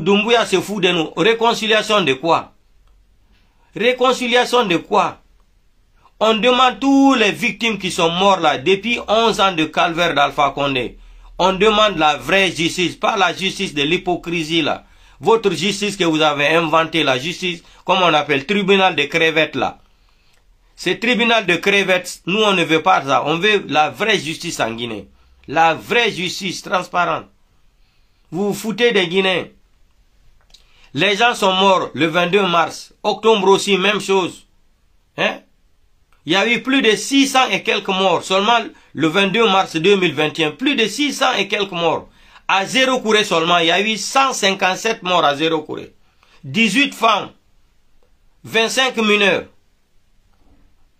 Dumbuya se fout de nous. Réconciliation de quoi Réconciliation de quoi On demande tous les victimes qui sont morts là depuis 11 ans de calvaire d'Alpha Condé. On demande la vraie justice, pas la justice de l'hypocrisie là. Votre justice que vous avez inventée, la justice, comme on appelle, tribunal de crevettes là. Ce tribunal de crevettes, nous on ne veut pas ça. On veut la vraie justice en Guinée. La vraie justice transparente. Vous vous foutez des Guinéens. Les gens sont morts le 22 mars. Octobre aussi, même chose. Hein? Il y a eu plus de 600 et quelques morts. Seulement le 22 mars 2021, plus de 600 et quelques morts. À zéro couré seulement, il y a eu 157 morts à zéro couré. 18 femmes, 25 mineurs.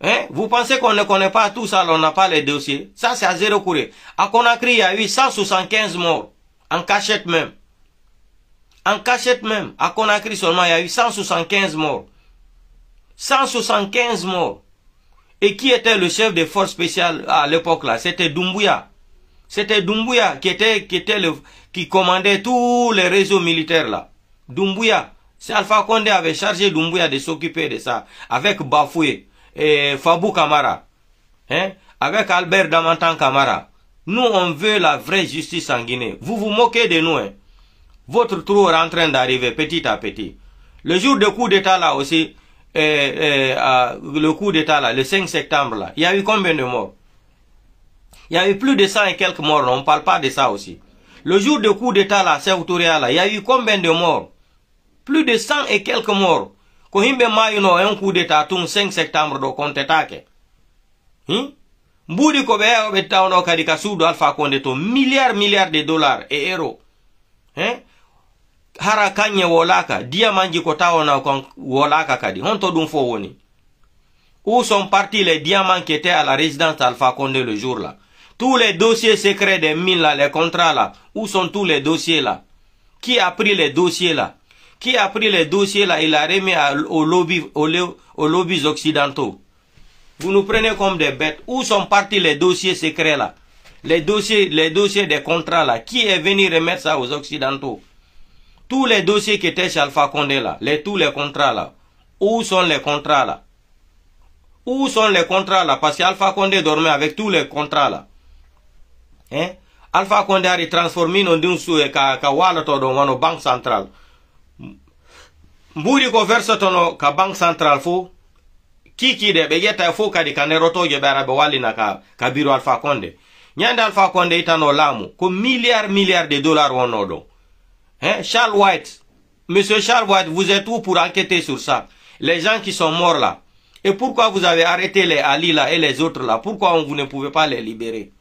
Hein? Vous pensez qu'on ne connaît pas tout ça, on n'a pas les dossiers. Ça, c'est à zéro couré. À Conakry, il y a eu 175 morts, en cachette même. En cachette même, à Conakry seulement, il y a eu 175 morts. 175 morts. Et qui était le chef des forces spéciales à l'époque là C'était Doumbouya. C'était Doumbouya qui était, qui le, commandait tous les réseaux militaires là. Doumbouya. C'est Alpha Condé avait chargé Doumbouya de s'occuper de ça. Avec Bafoué et Fabou Kamara. Hein? Avec Albert Damantan Kamara. Nous, on veut la vraie justice en Guinée. Vous vous moquez de nous, hein? votre tour est en train d'arriver petit à petit. Le jour du coup d'État là aussi, eh, eh, le coup d'État là, le 5 septembre là, il y a eu combien de morts Il y a eu plus de 100 et quelques morts, on ne parle pas de ça aussi. Le jour du coup d'État là, c'est là, il y a eu combien de morts Plus de 100 et quelques morts. Quand il y a un coup d'État, le 5 septembre, donc on t'attaque. Hein mbuɗi ko on milliard de dollars et euros. hein hara wolaka kadi où sont partis les diamants qui étaient à la résidence Alpha Condé le jour là tous les dossiers secrets des mines là les contrats là où sont tous les dossiers là qui a pris les dossiers là qui a pris les dossiers là il a remis aux lobbies occidentaux vous nous prenez comme des bêtes où sont partis les dossiers secrets là les dossiers les dossiers des contrats là qui est venu remettre ça aux occidentaux tous les dossiers qui étaient chez Alpha Condé là, les, tous les contrats là, où sont les contrats là Où sont les contrats là Parce qu'Alpha Condé dormait avec tous les contrats là. Hein Alpha Condé a transformé non d'un sou et ka, ka walato don banque centrale. Mburi ko verse tono ka banque centrale fo qui de be yeta fo kadi ka neroto je bara be walina ka ka Alpha Condé. Nyanda Alpha Condé itano lamu ko milliard milliards de dollars Hein, Charles White, monsieur Charles White, vous êtes où pour enquêter sur ça Les gens qui sont morts là. Et pourquoi vous avez arrêté les Ali là et les autres là Pourquoi vous ne pouvez pas les libérer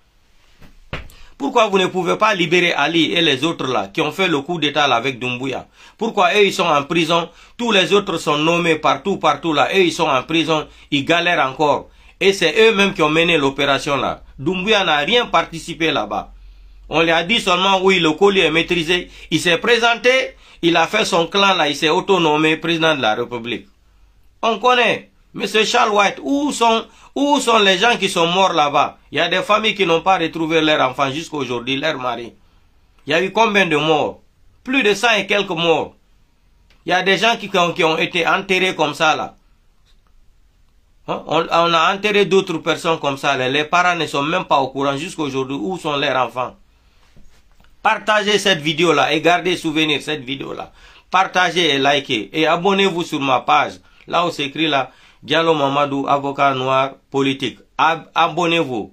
pourquoi vous ne pouvez pas libérer Ali et les autres là qui ont fait le coup d'état avec Doumbouya Pourquoi eux ils sont en prison Tous les autres sont nommés partout, partout là. Eux ils sont en prison, ils galèrent encore. Et c'est eux-mêmes qui ont mené l'opération là. Doumbouya n'a rien participé là-bas. On lui a dit seulement, oui, le colis est maîtrisé. Il s'est présenté, il a fait son clan là, il s'est autonomé président de la République. On connaît. Monsieur Charles White, où sont, où sont les gens qui sont morts là-bas Il y a des familles qui n'ont pas retrouvé leurs enfants jusqu'à aujourd'hui, leurs maris. Il y a eu combien de morts Plus de 100 et quelques morts. Il y a des gens qui, ont, été enterrés comme ça là. Hein? On, a enterré d'autres personnes comme ça là. Les parents ne sont même pas au courant jusqu'à aujourd'hui où sont leurs enfants. Partagez cette vidéo-là et gardez souvenir cette vidéo-là. Partagez et likez. Et abonnez-vous sur ma page. Là où c'est écrit là, Diallo Mamadou, avocat noir politique. abonnez-vous.